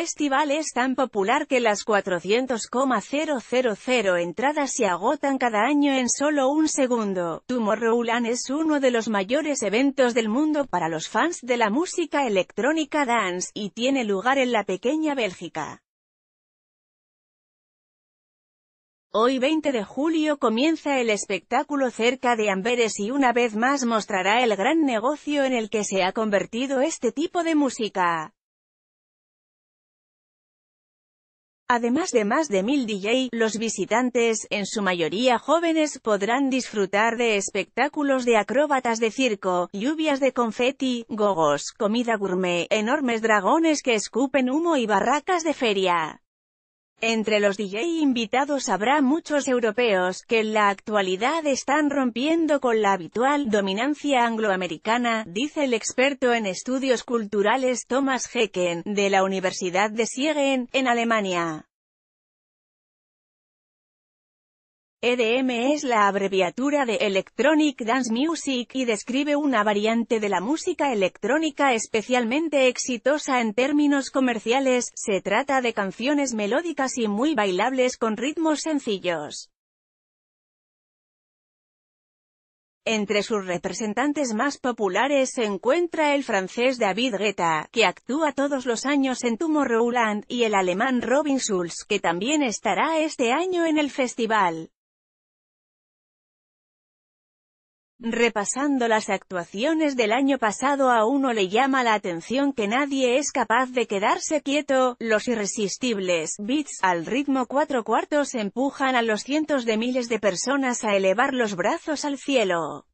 festival es tan popular que las 400,000 entradas se agotan cada año en solo un segundo. Tomorrowland es uno de los mayores eventos del mundo para los fans de la música electrónica dance, y tiene lugar en la pequeña Bélgica. Hoy 20 de julio comienza el espectáculo cerca de Amberes y una vez más mostrará el gran negocio en el que se ha convertido este tipo de música. Además de más de mil DJ, los visitantes, en su mayoría jóvenes, podrán disfrutar de espectáculos de acróbatas de circo, lluvias de confeti, gogos, comida gourmet, enormes dragones que escupen humo y barracas de feria. Entre los DJ invitados habrá muchos europeos, que en la actualidad están rompiendo con la habitual dominancia angloamericana, dice el experto en estudios culturales Thomas Hecken, de la Universidad de Siegen, en Alemania. EDM es la abreviatura de Electronic Dance Music y describe una variante de la música electrónica especialmente exitosa en términos comerciales, se trata de canciones melódicas y muy bailables con ritmos sencillos. Entre sus representantes más populares se encuentra el francés David Guetta, que actúa todos los años en Tomorrowland, y el alemán Robin Schulz, que también estará este año en el festival. Repasando las actuaciones del año pasado a uno le llama la atención que nadie es capaz de quedarse quieto, los irresistibles beats al ritmo cuatro cuartos empujan a los cientos de miles de personas a elevar los brazos al cielo.